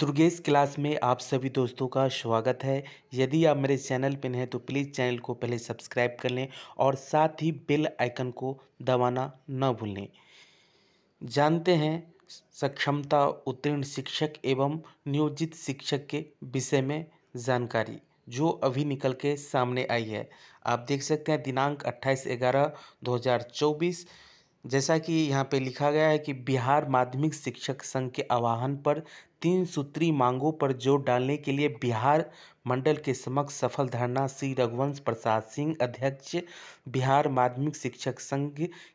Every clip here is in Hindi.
दुर्गेश क्लास में आप सभी दोस्तों का स्वागत है यदि आप मेरे चैनल पर हैं तो प्लीज़ चैनल को पहले सब्सक्राइब कर लें और साथ ही बेल आइकन को दबाना न भूलें जानते हैं सक्षमता उत्तीर्ण शिक्षक एवं नियोजित शिक्षक के विषय में जानकारी जो अभी निकल के सामने आई है आप देख सकते हैं दिनांक अट्ठाईस ग्यारह दो जैसा कि यहाँ पे लिखा गया है कि बिहार माध्यमिक शिक्षक संघ के आह्वान पर तीन सूत्री मांगों पर जोर डालने के लिए बिहार मंडल के समक्ष सफल धरना श्री रघुवंश प्रसाद सिंह अध्यक्ष बिहार माध्यमिक शिक्षक संघ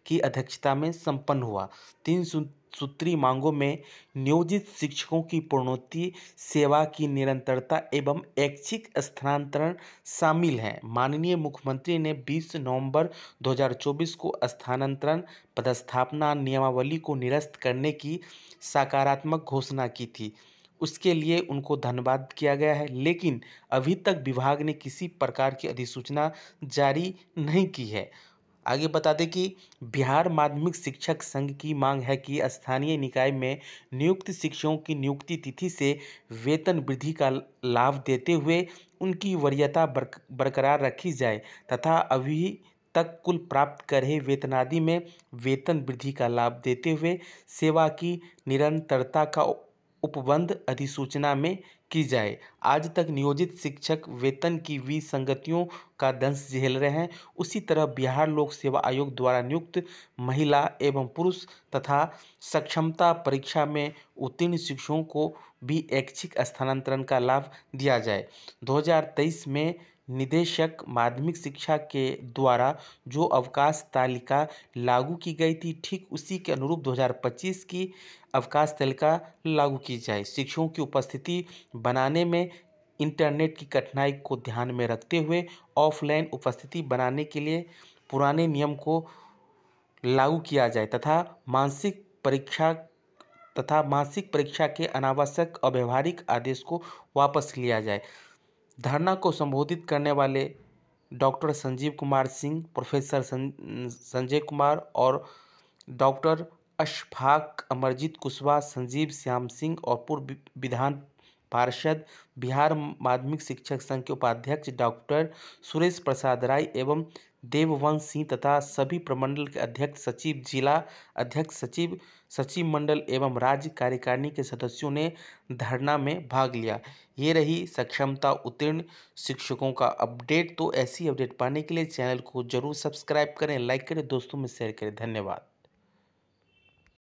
की अध्यक्षता में संपन्न हुआ तीन सूत्री मांगों में नियोजित शिक्षकों की पूर्णोत्ति सेवा की निरंतरता एवं ऐच्छिक स्थानांतरण शामिल हैं माननीय मुख्यमंत्री ने 20 नवंबर 2024 को स्थानांतरण पदस्थापना नियमावली को निरस्त करने की सकारात्मक घोषणा की थी उसके लिए उनको धन्यवाद किया गया है लेकिन अभी तक विभाग ने किसी प्रकार की अधिसूचना जारी नहीं की है आगे बता दें कि बिहार माध्यमिक शिक्षक संघ की मांग है कि स्थानीय निकाय में नियुक्त शिक्षकों की नियुक्ति तिथि से वेतन वृद्धि का लाभ देते हुए उनकी वरीयता बरकरार रखी जाए तथा अभी तक कुल प्राप्त करे वेतनादि में वेतन वृद्धि का लाभ देते हुए सेवा की निरंतरता का उपबंध अधिसूचना में की जाए आज तक नियोजित शिक्षक वेतन की विसंगतियों का दंश झेल रहे हैं उसी तरह बिहार लोक सेवा आयोग द्वारा नियुक्त महिला एवं पुरुष तथा सक्षमता परीक्षा में उत्तीर्ण शिक्षकों को भी ऐच्छिक स्थानांतरण का लाभ दिया जाए 2023 में निदेशक माध्यमिक शिक्षा के द्वारा जो अवकाश तालिका लागू की गई थी ठीक उसी के अनुरूप 2025 की अवकाश तालिका लागू की जाए शिक्षकों की उपस्थिति बनाने में इंटरनेट की कठिनाई को ध्यान में रखते हुए ऑफलाइन उपस्थिति बनाने के लिए पुराने नियम को लागू किया जाए तथा मानसिक परीक्षा तथा मानसिक परीक्षा के अनावश्यक अव्यवहारिक आदेश को वापस लिया जाए धरना को संबोधित करने वाले डॉक्टर संजीव कुमार सिंह प्रोफेसर संजय कुमार और डॉक्टर अशफाक अमरजीत कुशवाहा संजीव श्याम सिंह और पूर्व विधान पार्षद बिहार माध्यमिक शिक्षक संघ के उपाध्यक्ष डॉक्टर सुरेश प्रसाद राय एवं देववंश सिंह तथा सभी प्रमंडल के अध्यक्ष सचिव जिला अध्यक्ष सचिव सचिव मंडल एवं राज्य कार्यकारिणी के सदस्यों ने धरना में भाग लिया ये रही सक्षमता उत्तीर्ण शिक्षकों का अपडेट तो ऐसी अपडेट पाने के लिए चैनल को जरूर सब्सक्राइब करें लाइक करें दोस्तों में शेयर करें धन्यवाद